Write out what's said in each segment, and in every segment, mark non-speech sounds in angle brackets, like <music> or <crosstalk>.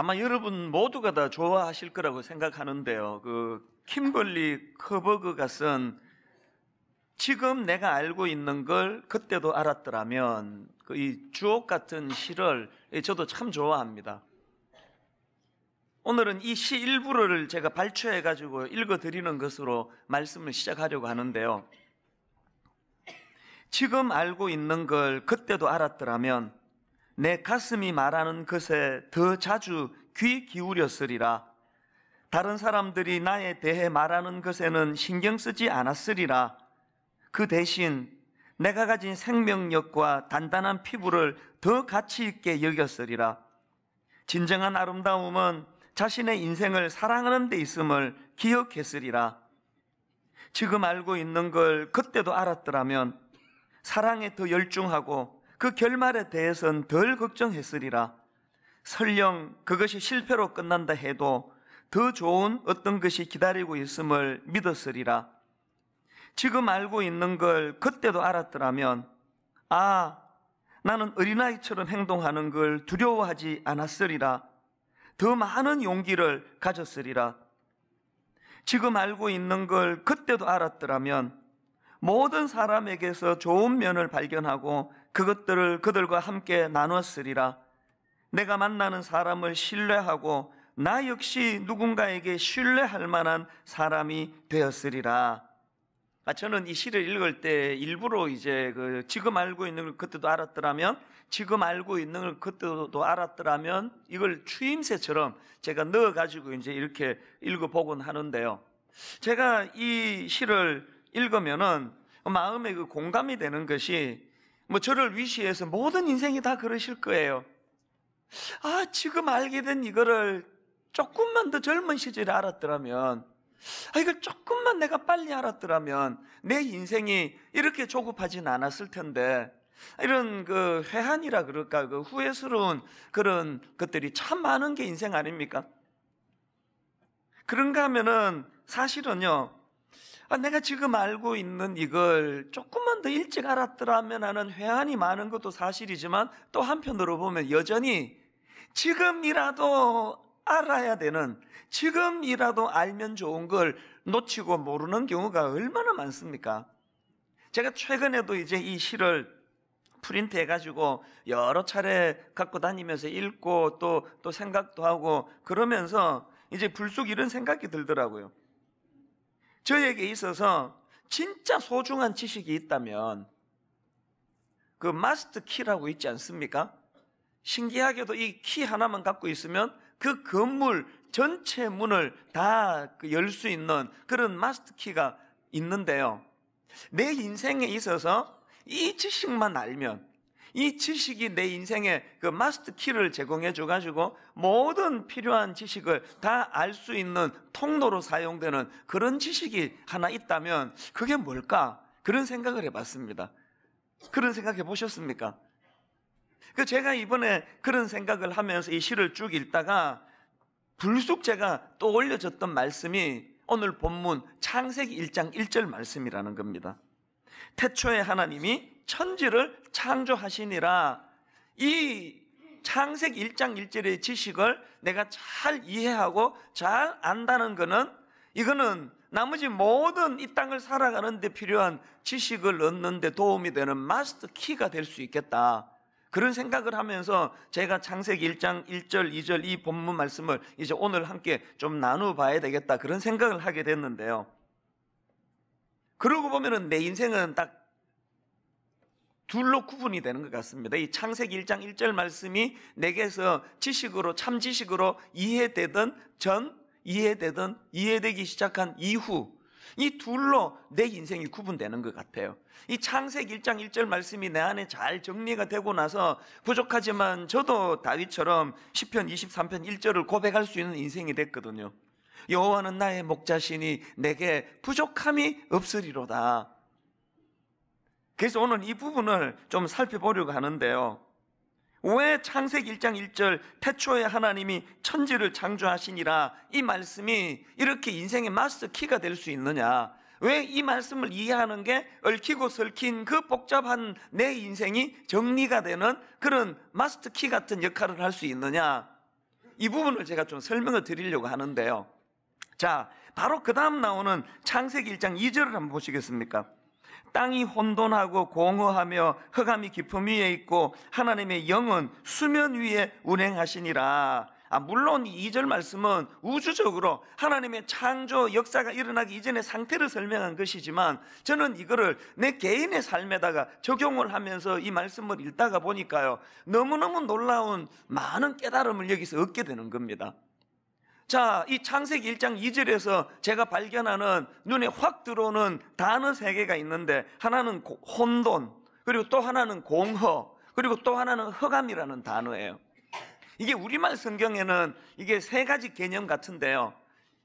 아마 여러분 모두가 다 좋아하실 거라고 생각하는데요. 그 킴벌리 커버그가 쓴 지금 내가 알고 있는 걸 그때도 알았더라면 그이 주옥 같은 시를 예, 저도 참 좋아합니다. 오늘은 이 시 일부를 제가 발췌해 가지고 읽어 드리는 것으로 말씀을 시작하려고 하는데요. 지금 알고 있는 걸 그때도 알았더라면 내 가슴이 말하는 것에 더 자주 귀 기울였으리라. 다른 사람들이 나에 대해 말하는 것에는 신경 쓰지 않았으리라. 그 대신 내가 가진 생명력과 단단한 피부를 더 가치 있게 여겼으리라. 진정한 아름다움은 자신의 인생을 사랑하는 데 있음을 기억했으리라. 지금 알고 있는 걸 그때도 알았더라면 사랑에 더 열중하고 그 결말에 대해선 덜 걱정했으리라. 설령 그것이 실패로 끝난다 해도 더 좋은 어떤 것이 기다리고 있음을 믿었으리라. 지금 알고 있는 걸 그때도 알았더라면, 아, 나는 어린아이처럼 행동하는 걸 두려워하지 않았으리라. 더 많은 용기를 가졌으리라. 지금 알고 있는 걸 그때도 알았더라면 모든 사람에게서 좋은 면을 발견하고 그것들을 그들과 함께 나누었으리라 내가 만나는 사람을 신뢰하고 나 역시 누군가에게 신뢰할 만한 사람이 되었으리라. 아, 저는 이 시를 읽을 때 일부러 이제 그 지금 알고 있는 것들도 알았더라면 지금 알고 있는 것들도 알았더라면 이걸 추임새처럼 제가 넣어가지고 이제 이렇게 읽어보곤 하는데요. 제가 이 시를 읽으면은 마음에 그 공감이 되는 것이 뭐 저를 위시해서 모든 인생이 다 그러실 거예요. 아, 지금 알게 된 이거를 조금만 더 젊은 시절에 알았더라면, 아, 이걸 조금만 내가 빨리 알았더라면, 내 인생이 이렇게 조급하진 않았을 텐데, 이런 그 회한이라 그럴까, 그 후회스러운 그런 것들이 참 많은 게 인생 아닙니까? 그런가 하면은 사실은요, 아, 내가 지금 알고 있는 이걸 조금만 더 일찍 알았더라면 하는 회한이 많은 것도 사실이지만 또 한편으로 보면 여전히 지금이라도 알아야 되는 지금이라도 알면 좋은 걸 놓치고 모르는 경우가 얼마나 많습니까? 제가 최근에도 이제 이 시를 프린트 해가지고 여러 차례 갖고 다니면서 읽고 또, 또 생각도 하고 그러면서 이제 불쑥 이런 생각이 들더라고요. 저에게 있어서 진짜 소중한 지식이 있다면 그마스트 키라고 있지 않습니까? 신기하게도 이 키 하나만 갖고 있으면 그 건물 전체 문을 다 열수 그 있는 그런 마스트 키가 있는데요. 내 인생에 있어서 이 지식만 알면 이 지식이 내 인생의 그마스트 키를 제공해 줘 가지고 모든 필요한 지식을 다 알 수 있는 통로로 사용되는 그런 지식이 하나 있다면 그게 뭘까? 그런 생각을 해 봤습니다. 그런 생각해 보셨습니까? 그 제가 이번에 그런 생각을 하면서 이 시를 쭉 읽다가 불쑥 제가 떠올려졌던 말씀이 오늘 본문 창세기 1장 1절 말씀이라는 겁니다. 태초에 하나님이 천지를 창조하시니라 이창색 1장 1절의 지식을 내가 잘 이해하고 잘 안다는 것은 이거는 나머지 모든 이 땅을 살아가는 데 필요한 지식을 얻는 데 도움이 되는 마스터 키가 될 수 있겠다. 그런 생각을 하면서 제가 창세기 1장 1절, 2절 이 본문 말씀을 이제 오늘 함께 좀 나누어 봐야 되겠다. 그런 생각을 하게 됐는데요. 그러고 보면은 내 인생은 딱 둘로 구분이 되는 것 같습니다. 이 창세기 1장 1절 말씀이 내게서 지식으로 참 지식으로 이해되던 전 이해되던 이해되기 시작한 이후 이 둘로 내 인생이 구분되는 것 같아요. 이 창세기 1장 1절 말씀이 내 안에 잘 정리가 되고 나서 부족하지만 저도 다윗처럼 시편 23편 1절을 고백할 수 있는 인생이 됐거든요. 여호와는 나의 목자시니 내게 부족함이 없으리로다. 그래서 오늘 이 부분을 좀 살펴보려고 하는데요. 왜 창세기 1장 1절 태초에 하나님이 천지를 창조하시니라 이 말씀이 이렇게 인생의 마스터 키가 될 수 있느냐? 왜 이 말씀을 이해하는 게 얽히고 설킨 그 복잡한 내 인생이 정리가 되는 그런 마스터 키 같은 역할을 할 수 있느냐? 이 부분을 제가 좀 설명을 드리려고 하는데요. 자, 바로 그 다음 나오는 창세기 1장 2절을 한번 보시겠습니까? 땅이 혼돈하고 공허하며 흑암이 깊음 위에 있고 하나님의 영은 수면 위에 운행하시니라. 아, 물론 이 절 말씀은 우주적으로 하나님의 창조 역사가 일어나기 이전의 상태를 설명한 것이지만 저는 이거를 내 개인의 삶에다가 적용을 하면서 이 말씀을 읽다가 보니까요. 너무너무 놀라운 많은 깨달음을 여기서 얻게 되는 겁니다. 자, 이 창세기 1장 2절에서 제가 발견하는 눈에 확 들어오는 단어 세 개가 있는데 하나는 고, 혼돈, 그리고 또 하나는 공허, 그리고 또 하나는 허감이라는 단어예요. 이게 우리말 성경에는 이게 세 가지 개념 같은데요.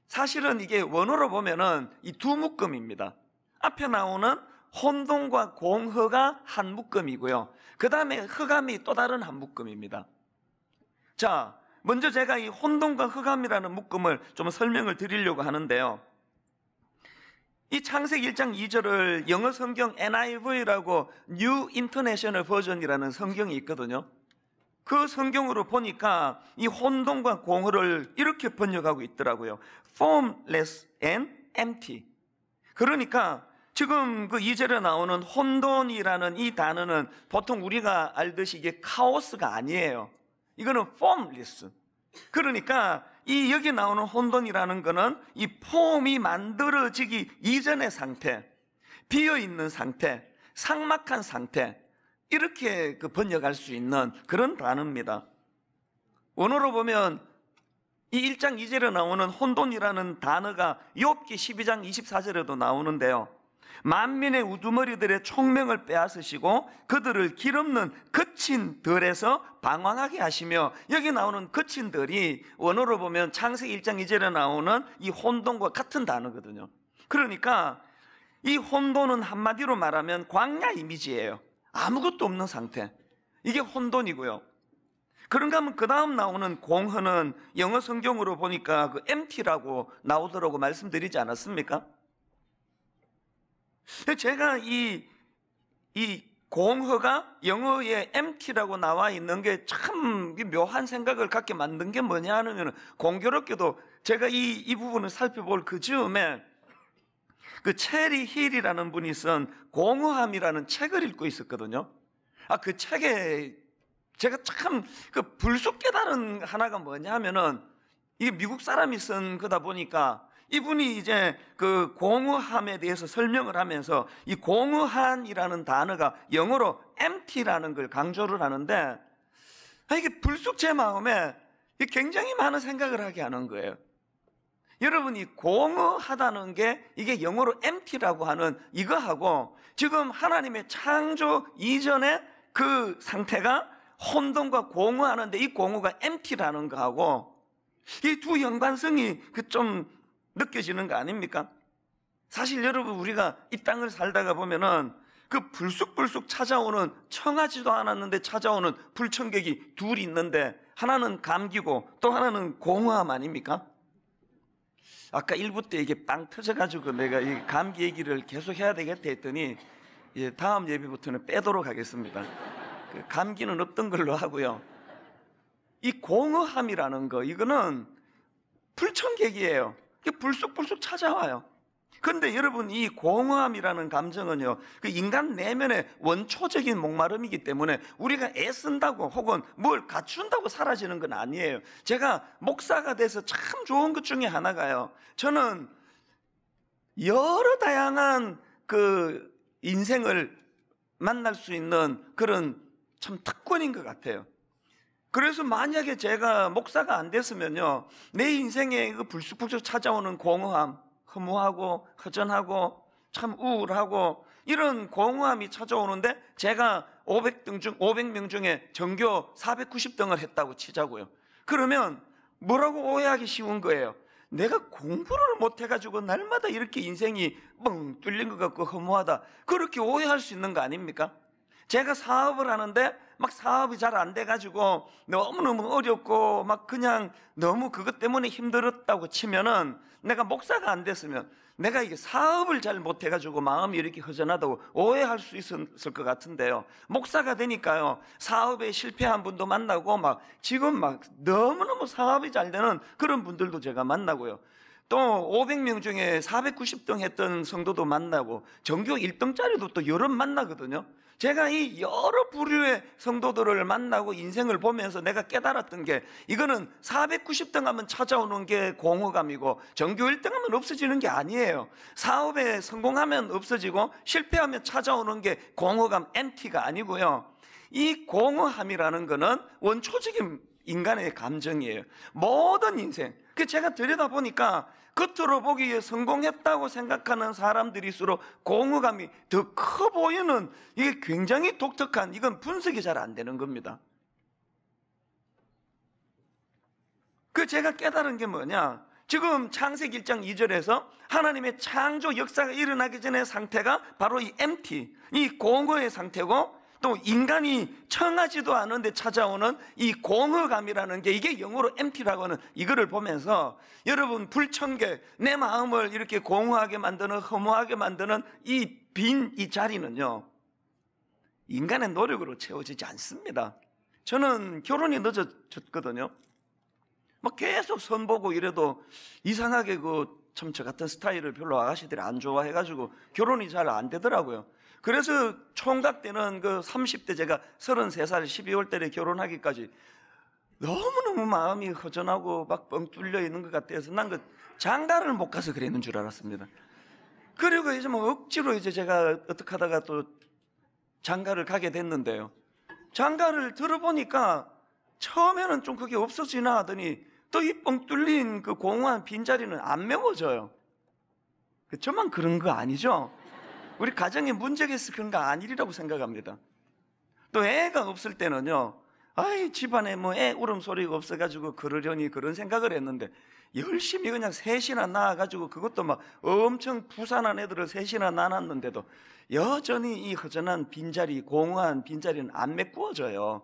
사실은 이게 원어로 보면은 이 두 묶음입니다. 앞에 나오는 혼돈과 공허가 한 묶음이고요. 그 다음에 흑암이 또 다른 한 묶음입니다. 자, 먼저 제가 이 혼돈과 흑암이라는 묶음을 좀 설명을 드리려고 하는데요. 이 창세기 1장 2절을 영어 성경 NIV라고 New International Version이라는 성경이 있거든요. 그 성경으로 보니까 이 혼돈과 공허를 이렇게 번역하고 있더라고요. formless and empty. 그러니까 지금 그 2절에 나오는 혼돈이라는 이 단어는 보통 우리가 알듯이 이게 카오스가 아니에요. 이거는 formless. 그러니까 이 여기 나오는 혼돈이라는 거는 이 폼이 만들어지기 이전의 상태, 비어 있는 상태, 상막한 상태 이렇게 그 번역할 수 있는 그런 단어입니다. 원어로 보면 이 1장 2절에 나오는 혼돈이라는 단어가 욥기 12장 24절에도 나오는데요. 만민의 우두머리들의 총명을 빼앗으시고 그들을 기름는 거친 덜에서 방황하게 하시며 여기 나오는 거친 들이 원어로 보면 창세기 1장 2절에 나오는 이 혼돈과 같은 단어거든요. 그러니까 이 혼돈은 한마디로 말하면 광야 이미지예요. 아무것도 없는 상태. 이게 혼돈이고요. 그런가 하면 그 다음 나오는 공허는 영어 성경으로 보니까 그 m t 라고 나오더라고 말씀드리지 않았습니까? 제가 이, 이 공허가 영어의 empty라고 나와 있는 게 참 묘한 생각을 갖게 만든 게 뭐냐 하면 공교롭게도 제가 이, 이 부분을 살펴볼 그 즈음에 그 체리 힐이라는 분이 쓴 공허함이라는 책을 읽고 있었거든요. 아, 그 책에 제가 참 그 불쑥 깨달은 하나가 뭐냐 하면은 이게 미국 사람이 쓴 거다 보니까 이분이 이제 그 공허함에 대해서 설명을 하면서 이 공허한이라는 단어가 영어로 empty라는 걸 강조를 하는데 아, 이게 불쑥 제 마음에 굉장히 많은 생각을 하게 하는 거예요. 여러분이 공허하다는 게 이게 영어로 empty라고 하는 이거하고 지금 하나님의 창조 이전에 그 상태가 혼돈과 공허하는데 이 공허가 empty라는 거하고 이 두 연관성이 그좀 느껴지는 거 아닙니까? 사실 여러분 우리가 이 땅을 살다가 보면은 그 불쑥불쑥 찾아오는 청하지도 않았는데 찾아오는 불청객이 둘이 있는데 하나는 감기고 또 하나는 공허함 아닙니까? 아까 1부 때 이게 빵 터져가지고 내가 이 감기 얘기를 계속 해야 되겠다 했더니 예, 다음 예비부터는 빼도록 하겠습니다. 그 감기는 없던 걸로 하고요. 이 공허함이라는 거 이거는 불청객이에요. 이게 불쑥불쑥 찾아와요. 근데 여러분 이 공허함이라는 감정은요 그 인간 내면의 원초적인 목마름이기 때문에 우리가 애쓴다고 혹은 뭘 갖춘다고 사라지는 건 아니에요 제가 목사가 돼서 참 좋은 것 중에 하나가요 저는 여러 다양한 그 인생을 만날 수 있는 그런 참 특권인 것 같아요 그래서 만약에 제가 목사가 안 됐으면요, 내 인생에 그 불쑥불쑥 찾아오는 공허함, 허무하고 허전하고 참 우울하고 이런 공허함이 찾아오는데 제가 500등 중 500명 중에 정교 490등을 했다고 치자고요. 그러면 뭐라고 오해하기 쉬운 거예요. 내가 공부를 못 해가지고 날마다 이렇게 인생이 뻥 뚫린 것 같고 허무하다. 그렇게 오해할 수 있는 거 아닙니까? 제가 사업을 하는데 막 사업이 잘 안 돼가지고 너무너무 어렵고 막 그냥 너무 그것 때문에 힘들었다고 치면은 내가 목사가 안 됐으면 내가 이게 사업을 잘 못해가지고 마음이 이렇게 허전하다고 오해할 수 있었을 것 같은데요. 목사가 되니까요. 사업에 실패한 분도 만나고 막 지금 막 너무너무 사업이 잘 되는 그런 분들도 제가 만나고요. 또 500명 중에 490등 했던 성도도 만나고 전교 1등짜리도 또 여러 만나거든요. 제가 이 여러 부류의 성도들을 만나고 인생을 보면서 내가 깨달았던 게 이거는 490등 하면 찾아오는 게 공허감이고 정규 1등 하면 없어지는 게 아니에요. 사업에 성공하면 없어지고 실패하면 찾아오는 게 공허감, m t 가 아니고요. 이 공허함이라는 거는 원초적인 인간의 감정이에요. 모든 인생. 그 제가 들여다보니까 겉으로 보기에 성공했다고 생각하는 사람들일수록 공허감이 더 커 보이는 이게 굉장히 독특한 이건 분석이 잘 안 되는 겁니다. 그 제가 깨달은 게 뭐냐? 지금 창세기 1장 2절에서 하나님의 창조 역사가 일어나기 전에 상태가 바로 이 MT, 이 공허의 상태고 또 인간이 청하지도 않은데 찾아오는 이 공허감이라는 게 이게 영어로 m p t 라고 하는 이거를 보면서 여러분 불청객 내 마음을 이렇게 공허하게 만드는 허무하게 만드는 이 빈이 이 자리는요 인간의 노력으로 채워지지 않습니다. 저는 결혼이 늦어졌거든요. 막 계속 선보고 이래도 이상하게 그참저 같은 스타일을 별로 아가씨들이 안 좋아해가지고 결혼이 잘 안 되더라고요. 그래서 총각 때는 그 30대 제가 33살 12월 때에 결혼하기까지 너무너무 마음이 허전하고 막 뻥 뚫려 있는 것 같아서 난 그 장가를 못 가서 그랬는 줄 알았습니다. 그리고 이제 뭐 억지로 이제 제가 어떻게 하다가 또 장가를 가게 됐는데요. 장가를 들어보니까 처음에는 좀 그게 없어지나 하더니 또 이 뻥 뚫린 그 공허한 빈자리는 안 메워져요. 그 저만 그런 거 아니죠? 우리 가정에 문제가 있어 그런 거 아니라고 리 생각합니다. 또 애가 없을 때는요. 아이 집안에 뭐 애 울음소리가 없어가지고 그러려니 그런 생각을 했는데 열심히 그냥 셋이나 낳아가지고 그것도 막 엄청 부산한 애들을 셋이나 낳았는데도 여전히 이 허전한 빈자리 공허한 빈자리는 안 메꾸어져요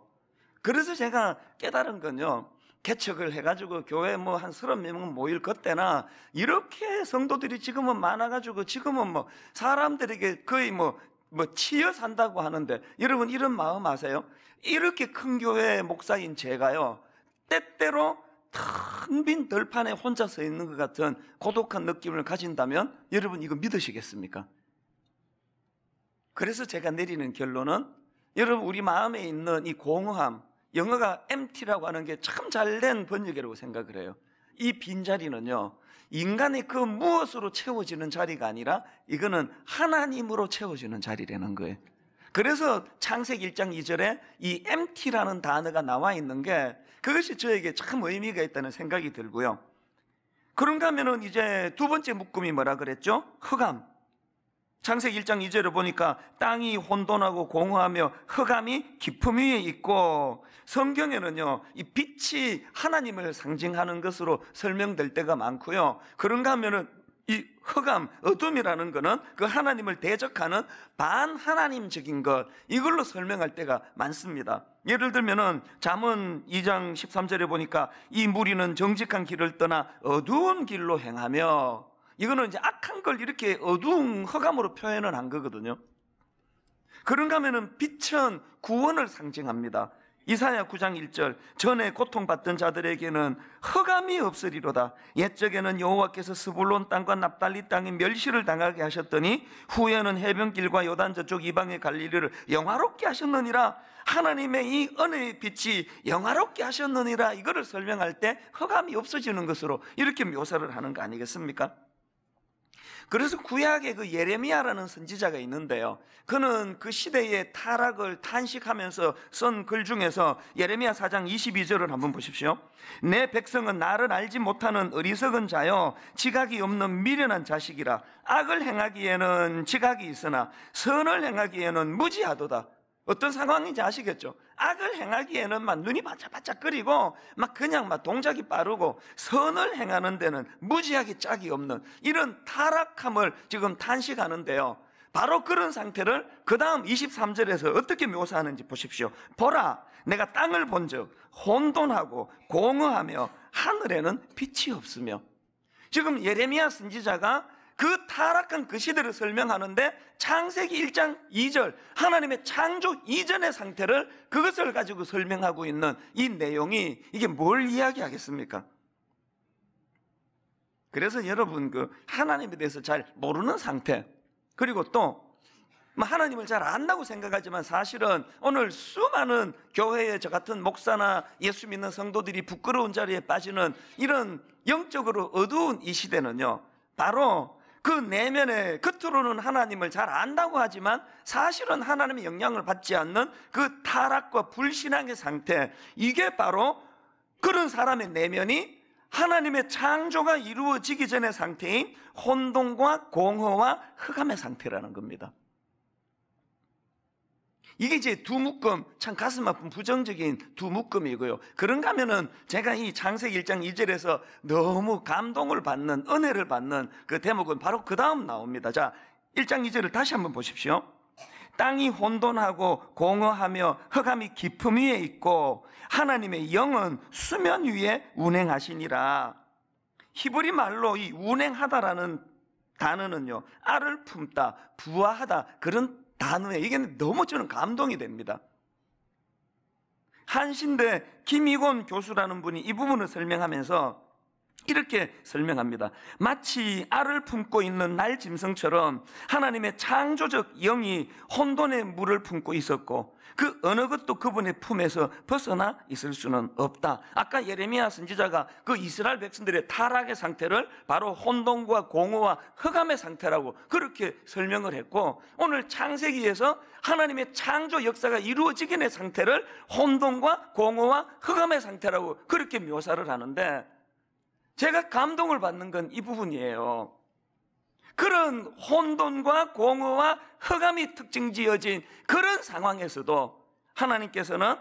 그래서 제가 깨달은 건요 개척을 해가지고 교회 뭐 한 서른 명 모일 그 때나 이렇게 성도들이 지금은 많아가지고 지금은 뭐 사람들에게 거의 뭐, 뭐 치여 산다고 하는데 여러분 이런 마음 아세요? 이렇게 큰 교회의 목사인 제가요 때때로 텅 빈 들판에 혼자 서 있는 것 같은 고독한 느낌을 가진다면 여러분 이거 믿으시겠습니까? 그래서 제가 내리는 결론은 여러분 우리 마음에 있는 이 공허함 영어가 empty라고 하는 게 참 잘된 번역이라고 생각을 해요. 이 빈자리는요, 인간이그 무엇으로 채워지는 자리가 아니라 이거는 하나님으로 채워지는 자리라는 거예요. 그래서 창세기 1장 2절에 이 empty라는 단어가 나와 있는 게 그것이 저에게 참 의미가 있다는 생각이 들고요. 그런가 하면 이제 두 번째 묶음이 뭐라 그랬죠? 흑암. 창세기 1장 2절을 보니까 땅이 혼돈하고 공허하며 흑암이 깊음 위에 있고 성경에는요 이 빛이 하나님을 상징하는 것으로 설명될 때가 많고요 그런가 하면은 이 흑암 어둠이라는 것은 그 하나님을 대적하는 반 하나님적인 것 이걸로 설명할 때가 많습니다 예를 들면은 잠언 2장 13절에 보니까 이 무리는 정직한 길을 떠나 어두운 길로 행하며 이거는 이제 악한 걸 이렇게 어두운 허감으로 표현을 한 거거든요. 그런가 하면은 빛은 구원을 상징합니다. 이사야 9장 1절 전에 고통받던 자들에게는 허감이 없으리로다 옛적에는 여호와께서 스불론 땅과 납달리 땅이 멸시를 당하게 하셨더니 후에는 해변길과 요단 저쪽 이방의 갈릴리를 영화롭게 하셨느니라 하나님의 이 은혜의 빛이 영화롭게 하셨느니라 이거를 설명할 때 허감이 없어지는 것으로 이렇게 묘사를 하는 거 아니겠습니까? 그래서 구약의 그 예레미야라는 선지자가 있는데요. 그는 그 시대의 타락을 탄식하면서 쓴 글 중에서 예레미야 사장 22절을 한번 보십시오. 내 백성은 나를 알지 못하는 어리석은 자요 지각이 없는 미련한 자식이라 악을 행하기에는 지각이 있으나 선을 행하기에는 무지하도다. 어떤 상황인지 아시겠죠? 악을 행하기에는 막 눈이 반짝반짝끓이고막 그냥 막 동작이 빠르고 선을 행하는 데는 무지하게 짝이 없는 이런 타락함을 지금 탄식하는데요. 바로 그런 상태를 그 다음 23절에서 어떻게 묘사하는지 보십시오. 보라, 내가 땅을 본 적, 혼돈하고 공허하며 하늘에는 빛이 없으며. 지금 예레미야 선지자가 그 타락한 그 시대를 설명하는데 창세기 1장 2절 하나님의 창조 이전의 상태를 그것을 가지고 설명하고 있는 이 내용이 이게 뭘 이야기하겠습니까? 그래서 여러분 그 하나님에 대해서 잘 모르는 상태 그리고 또 뭐 하나님을 잘 안다고 생각하지만 사실은 오늘 수많은 교회에 저 같은 목사나 예수 믿는 성도들이 부끄러운 자리에 빠지는 이런 영적으로 어두운 이 시대는요, 바로 그 내면에 겉으로는 하나님을 잘 안다고 하지만 사실은 하나님의 영향을 받지 않는 그 타락과 불신앙의 상태 이게 바로 그런 사람의 내면이 하나님의 창조가 이루어지기 전의 상태인 혼돈과 공허와 흑암의 상태라는 겁니다. 이게 이제 두 묶음, 참 가슴 아픈 부정적인 두 묶음이고요. 그런가 하면은 제가 이 창세기 1장 2절에서 너무 감동을 받는, 은혜를 받는 그 대목은 바로 그 다음 나옵니다. 자, 1장 2절을 다시 한번 보십시오. 땅이 혼돈하고 공허하며 흑암이 깊음 위에 있고 하나님의 영은 수면 위에 운행하시니라. 히브리 말로 이 운행하다라는 단어는요, 알을 품다, 부화하다, 그런 단어에 이게 너무 저는 감동이 됩니다. 한신대 김이곤 교수라는 분이 이 부분을 설명하면서 이렇게 설명합니다. 마치 알을 품고 있는 날 짐승처럼 하나님의 창조적 영이 혼돈의 물을 품고 있었고 그 어느 것도 그분의 품에서 벗어나 있을 수는 없다. 아까 예레미야 선지자가 그 이스라엘 백성들의 타락의 상태를 바로 혼돈과 공허와 흑암의 상태라고 그렇게 설명을 했고 오늘 창세기에서 하나님의 창조 역사가 이루어지기 내 상태를 혼돈과 공허와 흑암의 상태라고 그렇게 묘사를 하는데 제가 감동을 받는 건 이 부분이에요. 그런 혼돈과 공허와 허감이 특징 지어진 그런 상황에서도 하나님께서는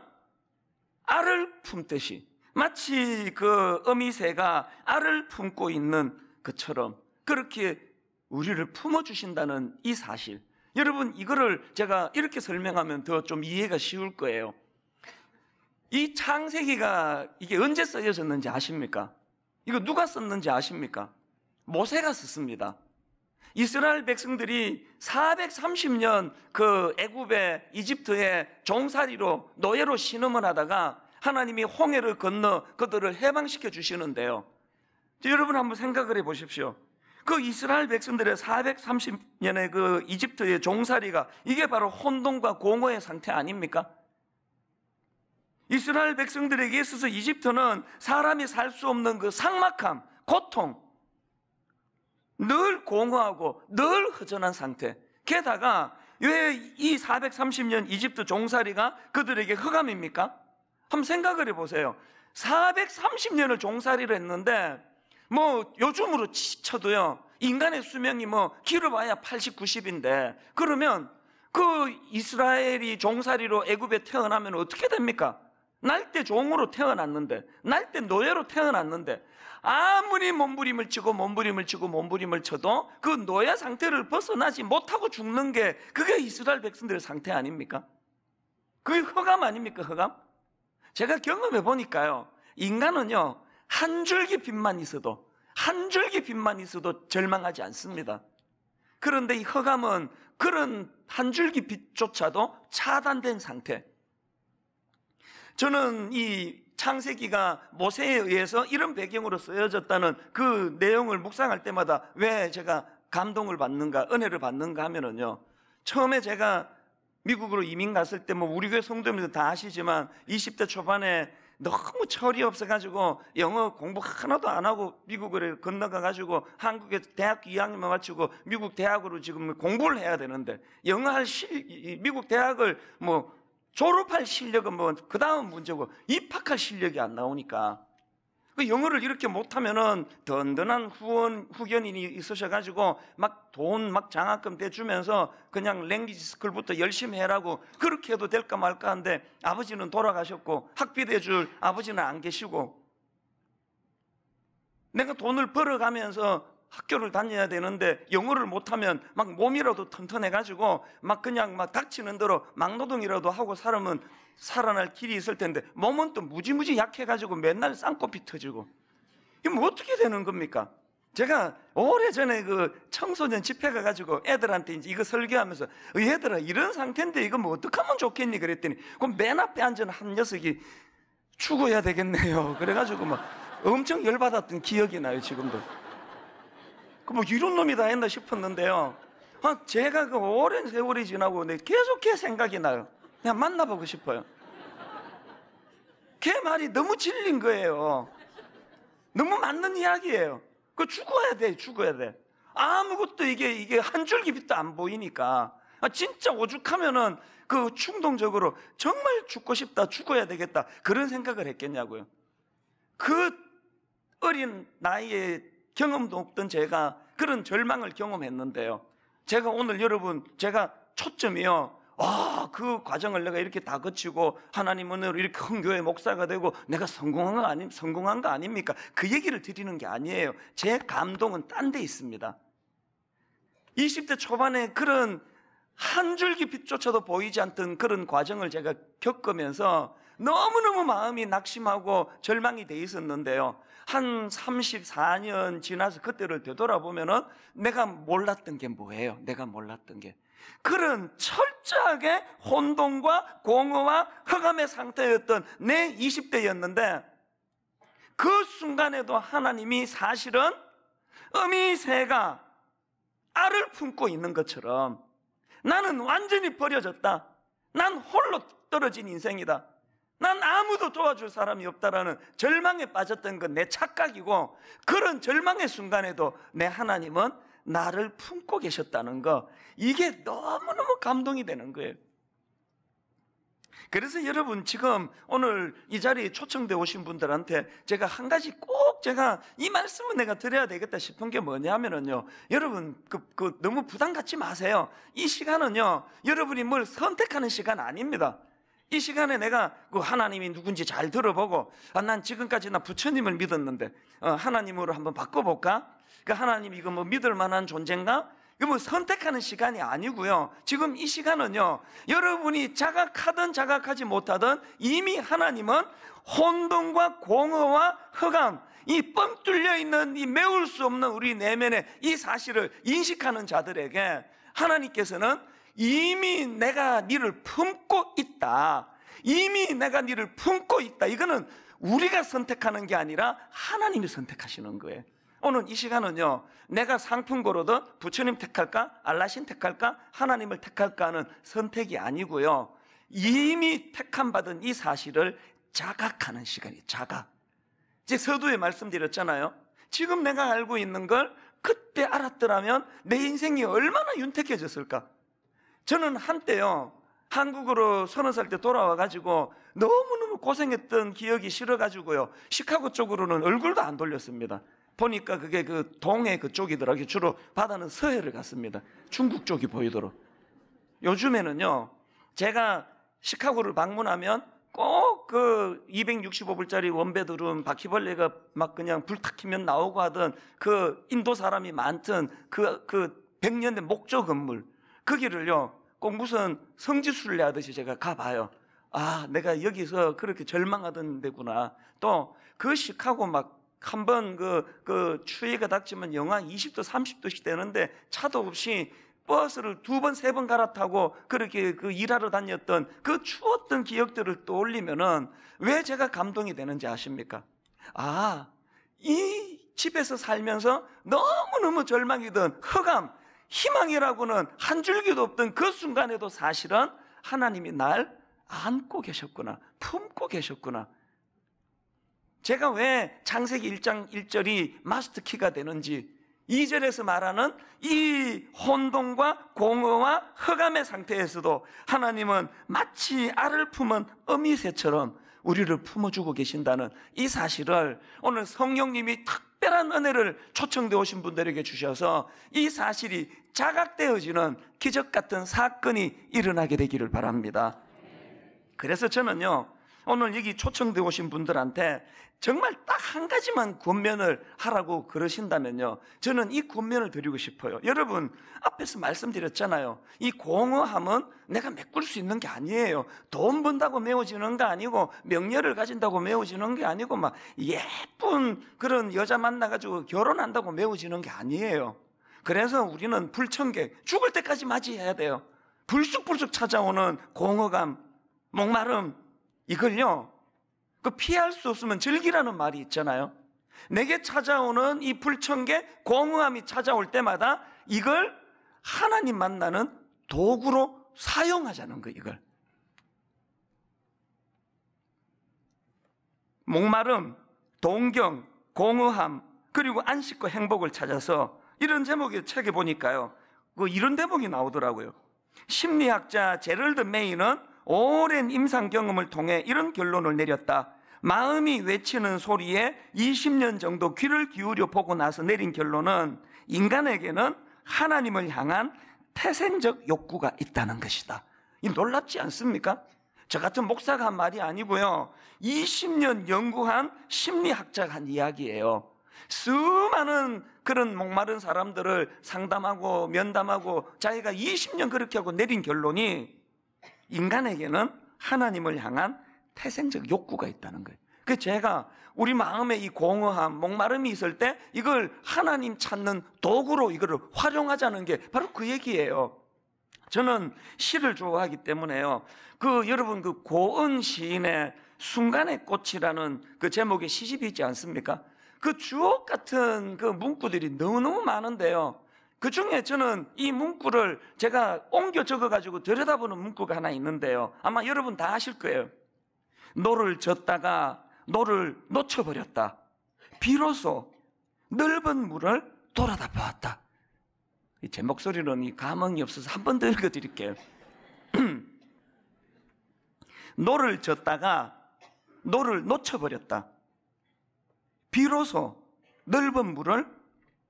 알을 품듯이 마치 그 어미새가 알을 품고 있는 것처럼 그렇게 우리를 품어주신다는 이 사실. 여러분, 이거를 제가 이렇게 설명하면 더 좀 이해가 쉬울 거예요. 이 창세기가 이게 언제 써여졌는지 아십니까? 이거 누가 썼는지 아십니까? 모세가 썼습니다. 이스라엘 백성들이 430년 그 애굽의 이집트의 종살이로 노예로 신음을 하다가 하나님이 홍해를 건너 그들을 해방시켜 주시는데요. 여러분 한번 생각을 해 보십시오. 그 이스라엘 백성들의 430년의 그 이집트의 종살이가 이게 바로 혼돈과 공허의 상태 아닙니까? 이스라엘 백성들에게 있어서 이집트는 사람이 살 수 없는 그 상막함, 고통, 늘 공허하고 늘 허전한 상태. 게다가 왜 이 430년 이집트 종살이가 그들에게 허감입니까 한번 생각을 해보세요. 430년을 종살이를 했는데 뭐 요즘으로 치쳐도요 인간의 수명이 뭐 길어봐야 80, 90인데 그러면 그 이스라엘이 종살이로 애굽에 태어나면 어떻게 됩니까? 날때 종으로 태어났는데, 날 때 노예로 태어났는데, 아무리 몸부림을 치고 몸부림을 치고 몸부림을 쳐도 그 노예 상태를 벗어나지 못하고 죽는 게 그게 이스라엘 백성들의 상태 아닙니까? 그게 허감 아닙니까, 허감? 제가 경험해 보니까요, 인간은요, 한 줄기 빛만 있어도, 한 줄기 빛만 있어도 절망하지 않습니다. 그런데 이 허감은 그런 한 줄기 빛조차도 차단된 상태, 저는 이 창세기가 모세에 의해서 이런 배경으로 쓰여졌다는 그 내용을 묵상할 때마다 왜 제가 감동을 받는가, 은혜를 받는가 하면은요. 처음에 제가 미국으로 이민 갔을 때 뭐 우리 교회 성도님들 다 아시지만 20대 초반에 너무 철이 없어가지고 영어 공부 하나도 안 하고 미국을 건너가가지고 한국에 대학 2학년 만 마치고 미국 대학으로 지금 공부를 해야 되는데 영어 할 시, 미국 대학을 뭐 졸업할 실력은 뭐, 그 다음 문제고, 입학할 실력이 안 나오니까. 그 영어를 이렇게 못하면은 든든한 후원, 후견인이 있으셔가지고 막 돈, 막 장학금 대주면서 그냥 랭귀지 스쿨부터 열심히 해라고 그렇게 해도 될까 말까 한데 아버지는 돌아가셨고 학비 대줄 아버지는 안 계시고 내가 돈을 벌어가면서 학교를 다녀야 되는데 영어를 못하면 막 몸이라도 튼튼해가지고 막 그냥 막 닥치는 대로 막노동이라도 하고 사람은 살아날 길이 있을 텐데 몸은 또 무지무지 약해가지고 맨날 쌍꺼피 터지고 이거 뭐 어떻게 되는 겁니까? 제가 오래전에 그 청소년 집회 가가지고 애들한테 이제 이거 설교하면서 얘들아 이런 상태인데 이거 뭐 어떡하면 좋겠니 그랬더니 그맨 앞에 앉은 한 녀석이 죽어야 되겠네요 그래가지고 막 엄청 열받았던 기억이 나요 지금도 그뭐 이런 놈이 다 했나 싶었는데요. 아, 제가 그 오랜 세월이 지나고 네, 계속해 생각이 나요. 그냥 만나보고 싶어요. 걔 말이 너무 질린 거예요. 너무 맞는 이야기예요. 그 죽어야 돼, 죽어야 돼. 아무것도 이게, 이게 한 줄기 빛도 안 보이니까. 아, 진짜 오죽하면은 그 충동적으로 정말 죽고 싶다, 죽어야 되겠다. 그런 생각을 했겠냐고요. 그 어린 나이에 경험도 없던 제가 그런 절망을 경험했는데요. 제가 오늘 여러분, 제가 초점이요. 아, 그 과정을 내가 이렇게 다 거치고 하나님 은혜로 이렇게 큰 교회 목사가 되고 내가 성공한 거 아니 성공한 거 아닙니까? 그 얘기를 드리는 게 아니에요. 제 감동은 딴 데 있습니다. 20대 초반에 그런 한 줄기 빛조차도 보이지 않던 그런 과정을 제가 겪으면서 너무너무 마음이 낙심하고 절망이 돼 있었는데요. 한 34년 지나서 그때를 되돌아보면은 내가 몰랐던 게 뭐예요? 내가 몰랐던 게. 그런 철저하게 혼동과 공허와 허감의 상태였던 내 20대였는데 그 순간에도 하나님이 사실은 음이 새가 알을 품고 있는 것처럼 나는 완전히 버려졌다. 난 홀로 떨어진 인생이다. 난 아무도 도와줄 사람이 없다라는 절망에 빠졌던 건 내 착각이고 그런 절망의 순간에도 내 하나님은 나를 품고 계셨다는 거 이게 너무너무 감동이 되는 거예요. 그래서 여러분 지금 오늘 이 자리에 초청되어 오신 분들한테 제가 한 가지 꼭 제가 이 말씀은 내가 드려야 되겠다 싶은 게뭐냐면요 여러분 그, 그 너무 부담 갖지 마세요 이 시간은요 여러분이 뭘 선택하는 시간 아닙니다 이 시간에 내가 그 하나님이 누군지 잘 들어보고 아, 난 지금까지 나 부처님을 믿었는데 어, 하나님으로 한번 바꿔볼까? 그 하나님 이거 뭐 믿을 만한 존재인가? 이거 뭐 선택하는 시간이 아니고요. 지금 이 시간은요. 여러분이 자각하든 자각하지 못하든 이미 하나님은 혼돈과 공허와 허암이뻥 뚫려 있는 이 메울 수 없는 우리 내면의 이 사실을 인식하는 자들에게 하나님께서는 이미 내가 니를 품고 있다. 이미 내가 니를 품고 있다. 이거는 우리가 선택하는 게 아니라 하나님이 선택하시는 거예요. 오늘 이 시간은요, 내가 상품 고르든 부처님 택할까? 알라신 택할까? 하나님을 택할까? 하는 선택이 아니고요. 이미 택함받은 이 사실을 자각하는 시간이 자각. 이제 서두에 말씀드렸잖아요. 지금 내가 알고 있는 걸 그때 알았더라면 내 인생이 얼마나 윤택해졌을까? 저는 한때요, 한국으로 서너 살 때 돌아와가지고 너무너무 고생했던 기억이 싫어가지고요, 시카고 쪽으로는 얼굴도 안 돌렸습니다. 보니까 그게 그 동해 그쪽이더라고요. 주로 바다는 서해를 갔습니다. 중국 쪽이 보이도록. 요즘에는요, 제가 시카고를 방문하면 꼭 그 265불짜리 원베드룸 바퀴벌레가 막 그냥 불탁 키면 나오고 하던 그 인도 사람이 많던 그, 그 100년 대 목조 건물. 거기를요, 그꼭 무슨 성지순례하듯이 제가 가봐요. 아, 내가 여기서 그렇게 절망하던 데구나. 또그 시카고 막 한 번 그, 그 추위가 닥치면 영하 20도, 30도씩 되는데 차도 없이 버스를 두 번, 세 번 갈아타고 그렇게 그 일하러 다녔던 그 추웠던 기억들을 떠올리면은 왜 제가 감동이 되는지 아십니까? 아, 이 집에서 살면서 너무너무 절망이던 허감, 희망이라고는 한 줄기도 없던 그 순간에도 사실은 하나님이 날 안고 계셨구나. 품고 계셨구나. 제가 왜 창세기 1장 1절이 마스터키가 되는지 2절에서 말하는 이 혼돈과 공허와 흑암의 상태에서도 하나님은 마치 알을 품은 어미새처럼 우리를 품어주고 계신다는 이 사실을 오늘 성령님이 탁 특별한 은혜를 초청되 어 오신 분들에게 주셔서 이 사실이 자각되어지는 기적 같은 사건이 일어나게 되기를 바랍니다. 그래서 저는요, 오늘 여기 초청되어 오신 분들한테 정말 딱 한 가지만 권면을 하라고 그러신다면요. 저는 이 권면을 드리고 싶어요. 여러분, 앞에서 말씀드렸잖아요. 이 공허함은 내가 메꿀 수 있는 게 아니에요. 돈 번다고 메워지는 게 아니고, 명예를 가진다고 메워지는 게 아니고, 막 예쁜 그런 여자 만나가지고 결혼한다고 메워지는 게 아니에요. 그래서 우리는 불청객, 죽을 때까지 맞이해야 돼요. 불쑥불쑥 찾아오는 공허감, 목마름, 이걸요, 그 피할 수 없으면 즐기라는 말이 있잖아요. 내게 찾아오는 이 불청객, 공허함이 찾아올 때마다 이걸 하나님 만나는 도구로 사용하자는 거, 예요 이걸. 목마름, 동경, 공허함, 그리고 안식과 행복을 찾아서 이런 제목의 책에 보니까요. 그 이런 대목이 나오더라고요. 심리학자 제럴드 메이는 오랜 임상 경험을 통해 이런 결론을 내렸다. 마음이 외치는 소리에 20년 정도 귀를 기울여 보고 나서 내린 결론은 인간에게는 하나님을 향한 태생적 욕구가 있다는 것이다. 이 놀랍지 않습니까? 저 같은 목사가 한 말이 아니고요. 20년 연구한 심리학자가 한 이야기예요. 수많은 그런 목마른 사람들을 상담하고 면담하고 자기가 20년 그렇게 하고 내린 결론이 인간에게는 하나님을 향한 태생적 욕구가 있다는 거예요. 그 제가 우리 마음에 이 공허함, 목마름이 있을 때 이걸 하나님 찾는 도구로 이거를 활용하자는 게 바로 그 얘기예요. 저는 시를 좋아하기 때문에요. 그 여러분 그 고은 시인의 순간의 꽃이라는 그 제목의 시집이 있지 않습니까? 그 주옥 같은 그 문구들이 너무너무 많은데요. 그 중에 저는 이 문구를 제가 옮겨 적어가지고 들여다보는 문구가 하나 있는데요. 아마 여러분 다 아실 거예요. 노를 젓다가 노를 놓쳐버렸다. 비로소 넓은 물을 돌아다 보았다. 제 목소리로는 이 감흥이 없어서 한 번 더 읽어드릴게요. <clears throat> 노를 젓다가 노를 놓쳐버렸다. 비로소 넓은 물을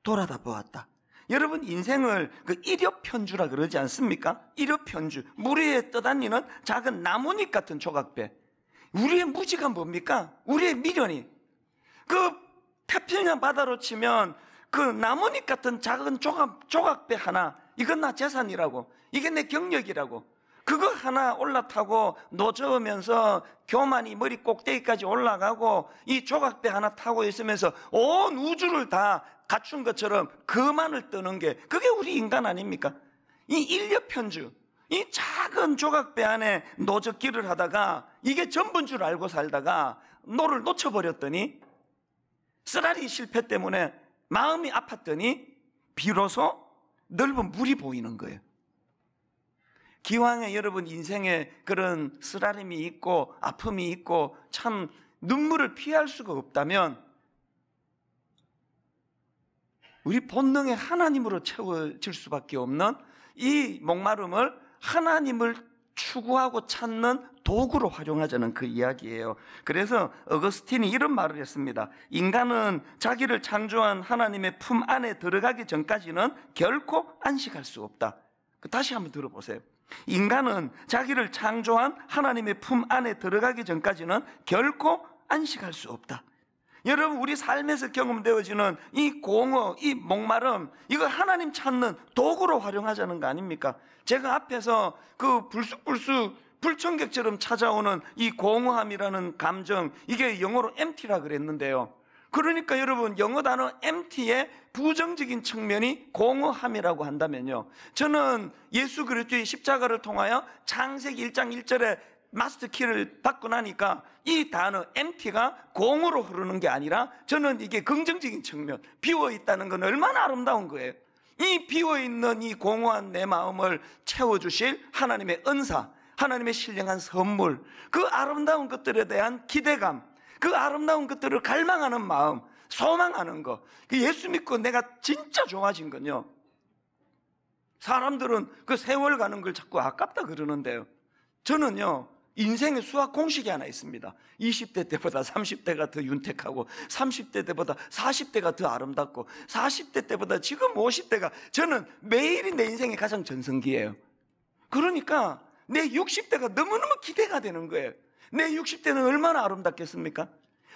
돌아다 보았다. 여러분 인생을 그 일엽 편주라 그러지 않습니까? 일엽 편주. 물 위에 떠다니는 작은 나뭇잎 같은 조각배. 우리의 무지가 뭡니까? 우리의 미련이. 그 태평양 바다로 치면 그 나뭇잎 같은 작은 조각, 조각배 하나. 이건 나 재산이라고. 이게 내 경력이라고. 그거 하나 올라타고 노저으면서 교만이 머리 꼭대기까지 올라가고 이 조각배 하나 타고 있으면서 온 우주를 다 갖춘 것처럼 그만을 떠는 게 그게 우리 인간 아닙니까? 이 인력 편주, 이 작은 조각배 안에 노적기를 하다가 이게 전부인 줄 알고 살다가 노를 놓쳐버렸더니 쓰라리 실패 때문에 마음이 아팠더니 비로소 넓은 물이 보이는 거예요. 기왕에 여러분 인생에 그런 쓰라림이 있고 아픔이 있고 참 눈물을 피할 수가 없다면 우리 본능의 하나님으로 채워질 수밖에 없는 이 목마름을 하나님을 추구하고 찾는 도구로 활용하자는 그 이야기예요. 그래서 어거스틴이 이런 말을 했습니다. 인간은 자기를 창조한 하나님의 품 안에 들어가기 전까지는 결코 안식할 수 없다. 그 다시 한번 들어보세요. 인간은 자기를 창조한 하나님의 품 안에 들어가기 전까지는 결코 안식할 수 없다. 여러분 우리 삶에서 경험되어지는 이 공허, 이 목마름 이걸 하나님 찾는 도구로 활용하자는 거 아닙니까? 제가 앞에서 그 불쑥불쑥 불청객처럼 찾아오는 이 공허함이라는 감정 이게 영어로 empty라 그랬는데요. 그러니까 여러분 영어 단어 empty의 부정적인 측면이 공허함이라고 한다면요. 저는 예수 그리스도의 십자가를 통하여 창세기 1장 1절에 마스터 키를 받고 나니까 이 단어 empty가 공으로 흐르는 게 아니라 저는 이게 긍정적인 측면 비워 있다는 건 얼마나 아름다운 거예요. 이 비워 있는 이 공허한 내 마음을 채워 주실 하나님의 은사, 하나님의 신령한 선물, 그 아름다운 것들에 대한 기대감, 그 아름다운 것들을 갈망하는 마음, 소망하는 것. 그 예수 믿고 내가 진짜 좋아진 건요. 사람들은 그 세월 가는 걸 자꾸 아깝다 그러는데요. 저는요, 인생의 수학 공식이 하나 있습니다. 20대 때보다 30대가 더 윤택하고 30대 때보다 40대가 더 아름답고 40대 때보다 지금 50대가 저는 매일이 내 인생의 가장 전성기예요. 그러니까 내 60대가 너무너무 기대가 되는 거예요. 내 60대는 얼마나 아름답겠습니까?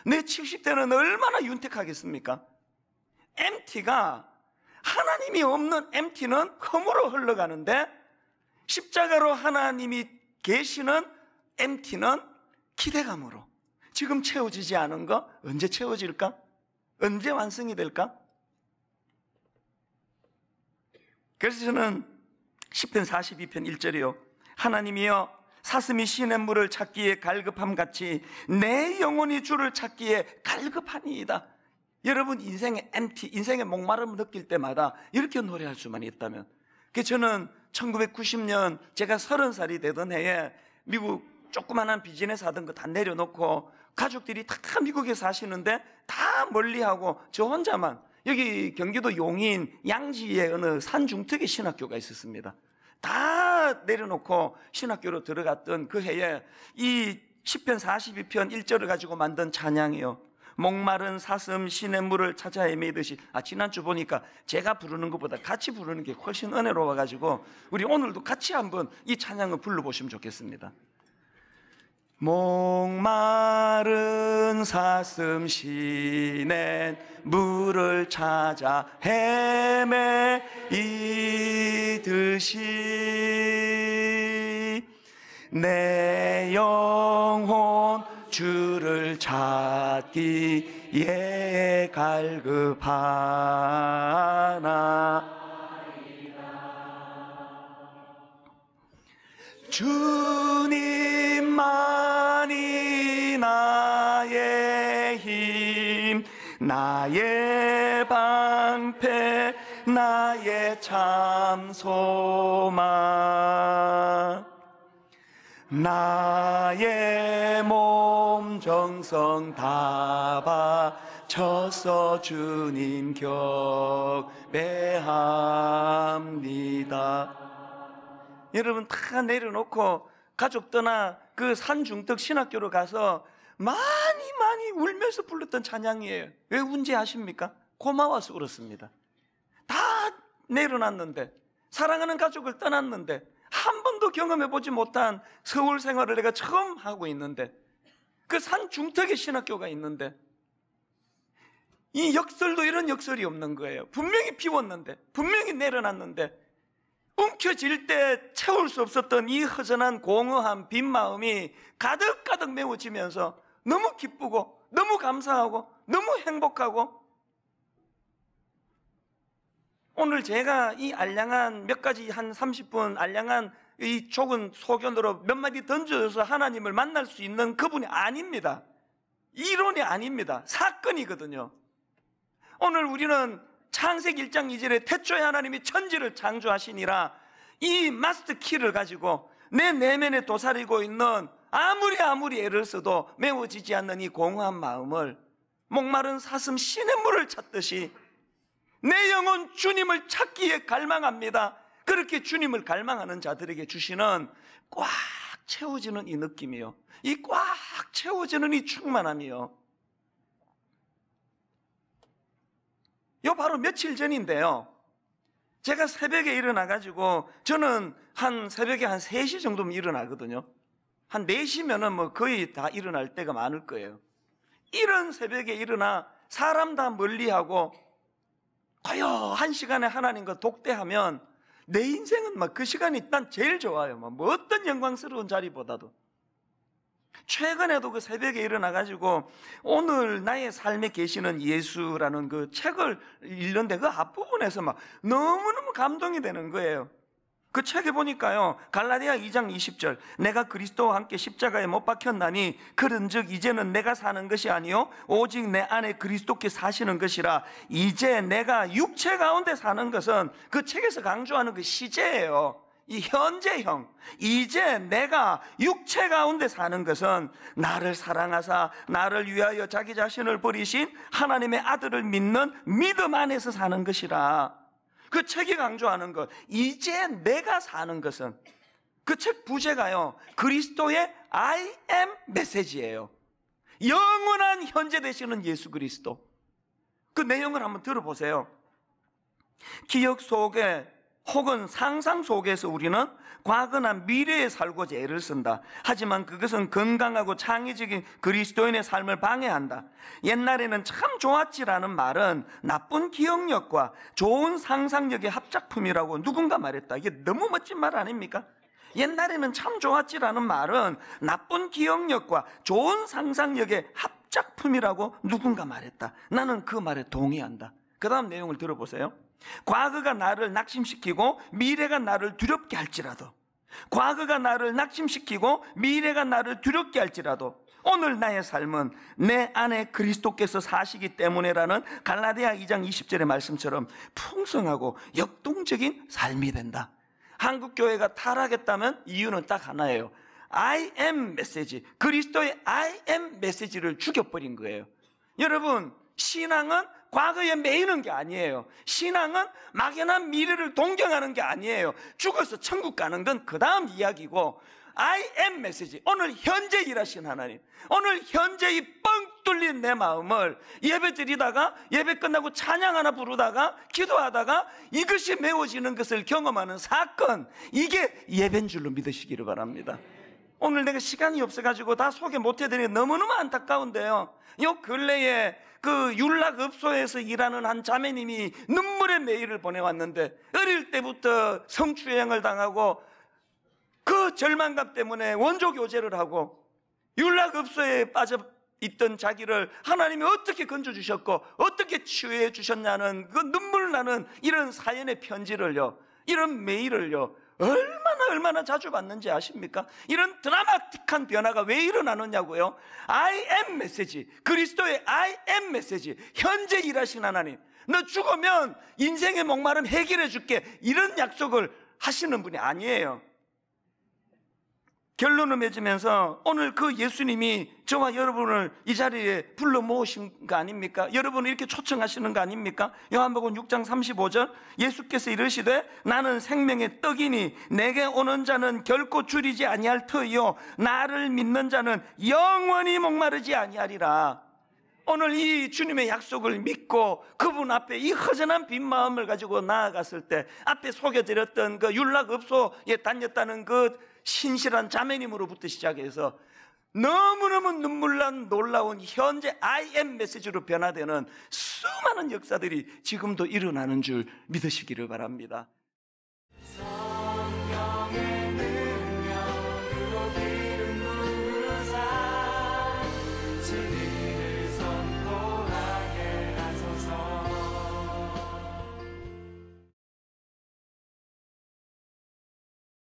내 70대는 얼마나 윤택하겠습니까? MT가 하나님이 없는 MT는 허무로 흘러가는데 십자가로 하나님이 계시는 m t 는 기대감으로. 지금 채워지지 않은 거 언제 채워질까? 언제 완성이 될까? 그래서 저는 10편 42편 1절이요. 하나님이여 사슴이 신의 물을 찾기에 갈급함 같이 내 영혼이 주를 찾기에 갈급하니이다. 여러분 인생의 MT, 인생의 목마름을 느낄 때마다 이렇게 노래할 수만 있다면. 저는 1990년 제가 30살이 되던 해에 미국 조그만한 비즈니스 하던 거 다 내려놓고 가족들이 다 미국에 사시는데 다 멀리하고 저 혼자만 여기 경기도 용인 양지에 어느 산 중턱에 신학교가 있었습니다. 다 내려놓고 신학교로 들어갔던 그 해에 이 10편 42편 1절을 가지고 만든 찬양이요. 목마른 사슴 시냇 물을 찾아 헤매듯이 아 지난주 보니까 제가 부르는 것보다 같이 부르는 게 훨씬 은혜로워 가지고 우리 오늘도 같이 한번 이 찬양을 불러 보시면 좋겠습니다. 목마른 사슴 시낸 물을 찾아 헤매이듯이 내 영혼 주를 찾기에 갈급하나 주님만이 나의 힘, 나의 방패, 나의 참소망. 나의 몸 정성 다 바쳐서 주님 경배합니다. 여러분 다 내려놓고 가족 떠나 그산 중턱 신학교로 가서 많이 많이 울면서 불렀던 찬양이에요. 왜 운지 아십니까? 고마워서 울었습니다. 다 내려놨는데 사랑하는 가족을 떠났는데 한 번도 경험해 보지 못한 서울 생활을 내가 처음 하고 있는데 그산 중턱에 신학교가 있는데 이 역설도 이런 역설이 없는 거예요. 분명히 비웠는데 분명히 내려놨는데 움켜질 때 채울 수 없었던 이 허전한 공허한 빈 마음이 가득가득 메워지면서 너무 기쁘고 너무 감사하고 너무 행복하고 오늘 제가 이 알량한 몇 가지 한 30분 알량한 이 좁은 소견으로 몇 마디 던져서 하나님을 만날 수 있는 그분이 아닙니다. 이론이 아닙니다. 사건이거든요. 오늘 우리는 창세기 1장 2절에 태초에 하나님이 천지를 창조하시니라 이마스트 키를 가지고 내 내면에 도사리고 있는 아무리 아무리 애를 써도 메워지지 않는 이 공허한 마음을 목마른 사슴 시냇물을 찾듯이 내 영혼 주님을 찾기에 갈망합니다. 그렇게 주님을 갈망하는 자들에게 주시는 꽉 채워지는 이 느낌이요. 이 꽉 채워지는 이 충만함이요. 요 바로 며칠 전인데요. 제가 새벽에 일어나가지고 저는 한 새벽에 한 3시 정도면 일어나거든요. 한 4시면은 뭐 거의 다 일어날 때가 많을 거예요. 이런 새벽에 일어나 사람 다 멀리하고 과요한 시간에 하나님과 독대하면 내 인생은 막 그 시간이 일단 제일 좋아요. 뭐 어떤 영광스러운 자리보다도. 최근에도 그 새벽에 일어나가지고 오늘 나의 삶에 계시는 예수라는 그 책을 읽는데 그 앞부분에서 막 너무너무 감동이 되는 거예요. 그 책에 보니까요. 갈라디아 2장 20절. 내가 그리스도와 함께 십자가에 못 박혔나니 그런즉 이제는 내가 사는 것이 아니요 오직 내 안에 그리스도께 사시는 것이라. 이제 내가 육체 가운데 사는 것은 그 책에서 강조하는 그 시제예요. 이 현재형, 이제 내가 육체 가운데 사는 것은 나를 사랑하사 나를 위하여 자기 자신을 버리신 하나님의 아들을 믿는 믿음 안에서 사는 것이라. 그 책이 강조하는 것, 이제 내가 사는 것은 그 책 부제가요, 그리스도의 I am 메시지예요. 영원한 현재 되시는 예수 그리스도. 그 내용을 한번 들어보세요. 기억 속에 혹은 상상 속에서 우리는 과거나 미래에 살고자 애를 쓴다. 하지만 그것은 건강하고 창의적인 그리스도인의 삶을 방해한다. 옛날에는 참 좋았지라는 말은 나쁜 기억력과 좋은 상상력의 합작품이라고 누군가 말했다. 이게 너무 멋진 말 아닙니까? 옛날에는 참 좋았지라는 말은 나쁜 기억력과 좋은 상상력의 합작품이라고 누군가 말했다. 나는 그 말에 동의한다. 그 다음 내용을 들어보세요. 과거가 나를 낙심시키고 미래가 나를 두렵게 할지라도 과거가 나를 낙심시키고 미래가 나를 두렵게 할지라도 오늘 나의 삶은 내 안에 그리스도께서 사시기 때문에라는 갈라디아 2장 20절의 말씀처럼 풍성하고 역동적인 삶이 된다. 한국 교회가 타락했다면 이유는 딱 하나예요. I am 메시지. 그리스도의 I am 메시지를 죽여버린 거예요. 여러분, 신앙은 과거에 매이는 게 아니에요. 신앙은 막연한 미래를 동경하는 게 아니에요. 죽어서 천국 가는 건 그 다음 이야기고, I am 메시지. 오늘 현재 일하신 하나님. 오늘 현재 이 뻥 뚫린 내 마음을 예배 드리다가 예배 끝나고 찬양 하나 부르다가 기도하다가 이것이 메워지는 것을 경험하는 사건. 이게 예배인 줄로 믿으시기를 바랍니다. 오늘 내가 시간이 없어가지고 다 소개 못해드리니 너무너무 안타까운데요. 요 근래에 그 윤락업소에서 일하는 한 자매님이 눈물의 메일을 보내왔는데 어릴 때부터 성추행을 당하고 그 절망감 때문에 원조 교제를 하고 윤락업소에 빠져 있던 자기를 하나님이 어떻게 건져주셨고 어떻게 치유해 주셨냐는 그 눈물 나는 이런 사연의 편지를요 이런 메일을요 얼마 얼마나 얼마나 자주 봤는지 아십니까? 이런 드라마틱한 변화가 왜 일어나느냐고요? I am 메시지. 그리스도의 I am 메시지. 현재 일하신 하나님. 너 죽으면 인생의 목마름 해결해 줄게. 이런 약속을 하시는 분이 아니에요. 결론을 맺으면서 오늘 그 예수님이 저와 여러분을 이 자리에 불러 모으신 거 아닙니까? 여러분을 이렇게 초청하시는 거 아닙니까? 요한복음 6장 35절 예수께서 이르시되 나는 생명의 떡이니 내게 오는 자는 결코 줄이지 아니할 터이요 나를 믿는 자는 영원히 목마르지 아니하리라. 오늘 이 주님의 약속을 믿고 그분 앞에 이 허전한 빈 마음을 가지고 나아갔을 때 앞에 속여드렸던그 윤락업소에 다녔다는 그 신실한 자매님으로부터 시작해서 너무너무 눈물난 놀라운 현재 I am 메시지로 변화되는 수많은 역사들이 지금도 일어나는 줄 믿으시기를 바랍니다.